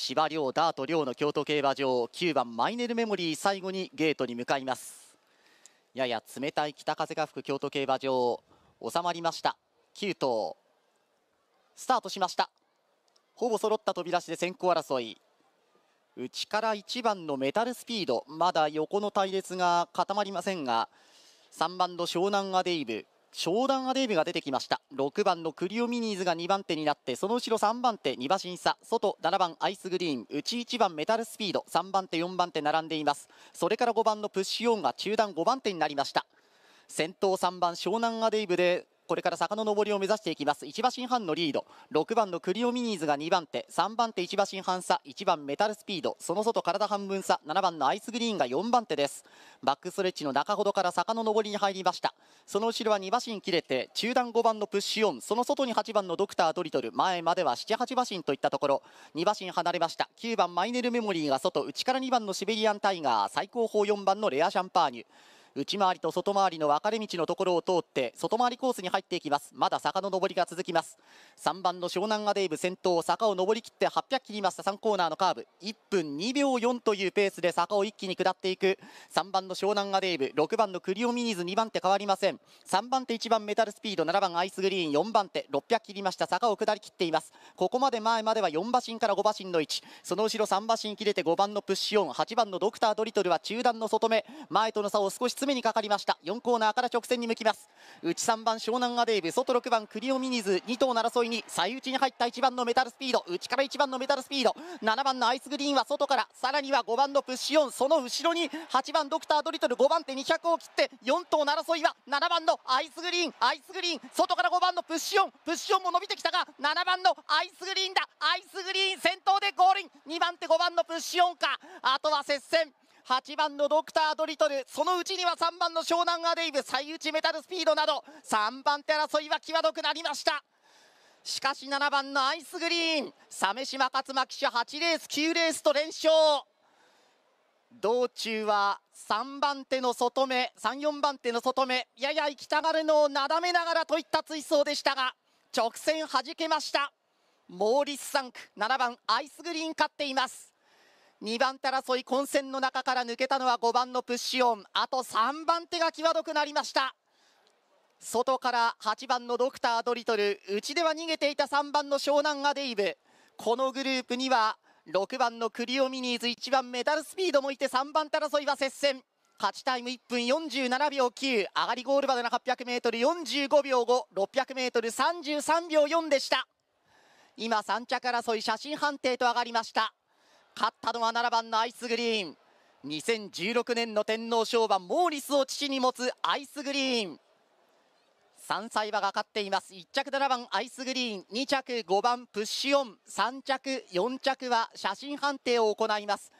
芝亮ダート亮の京都競馬場9番マイネルメモリー最後にゲートに向かいますやや冷たい北風が吹く京都競馬場収まりました9頭スタートしましたほぼ揃った飛び出しで先行争い内から1番のメタルスピードまだ横の隊列が固まりませんが3番の湘南アデイブ商談アデーブが出てきました6番のクリオミニーズが2番手になってその後ろ3番手2馬身差外7番アイスグリーン内1番メタルスピード3番手4番手並んでいますそれから5番のプッシュオンが中段5番手になりました先頭3番湘南アデイブでこれから坂の上りを目指していきます1馬身半のリード6番のクリオミニーズが2番手3番手1馬身半差1番メタルスピードその外体半分差7番のアイスグリーンが4番手ですバックストレッチの中ほどから坂の上りに入りましたその後ろは2馬身切れて中段5番のプッシュオンその外に8番のドクタードリトル前までは78馬身といったところ2馬身離れました9番マイネルメモリーが外内から2番のシベリアンタイガー最高峰4番のレアシャンパーニュ内回りと外回りの分かれ道のところを通って外回りコースに入っていきますまだ坂の上りが続きます3番の湘南アデイブ先頭坂を上り切って800切りました3コーナーのカーブ1分2秒4というペースで坂を一気に下っていく3番の湘南アデイブ6番のクリオミニズ2番手変わりません3番手1番メタルスピード7番アイスグリーン4番手600切りました坂を下り切っていますここまで前までは4馬身から5馬身の位置その後ろ3馬身切れて5番のプッシュオン8番のドクタードリトルは中段の外目前との差を少し詰目にかかりました4コーナーから直線に向きます内3番湘南アデーブ外6番クリオミニズ2頭の争いに最内に入った1番のメタルスピード内から1番のメタルスピード7番のアイスグリーンは外からさらには5番のプッシュオンその後ろに8番ドクタードリトル5番手200を切って4頭の争いは7番のアイスグリーンアイスグリーン外から5番のプッシュオンプッシュオンも伸びてきたが7番のアイスグリーンだアイスグリーン先頭でゴールイン2番手5番のプッシュオンかあとは接戦8番のドクター・ドリトルそのうちには3番の湘南アデイブ最内メタルスピードなど3番手争いは際どくなりましたしかし7番のアイスグリーン鮫島勝馬騎手8レース9レースと連勝道中は3番手の外目34番手の外目やや行きたがるのをなだめながらといった追走でしたが直線はじけましたモーリス・サンク7番アイスグリーン勝っています2番手争い混戦の中から抜けたのは5番のプッシュオンあと3番手が際どくなりました外から8番のドクター・ドリトル内では逃げていた3番の湘南アデイブこのグループには6番のクリオミニーズ1番メダルスピードもいて3番手争いは接戦勝ちタイム1分47秒9上がりゴールまでの 800m45 秒 5600m33 秒4でした今3着争い写真判定と上がりました勝ったのは7番のアイスグリーン2016年の天皇賞馬モーリスを父に持つアイスグリーン3歳馬が勝っています1着7番アイスグリーン2着5番プッシュオン3着4着は写真判定を行います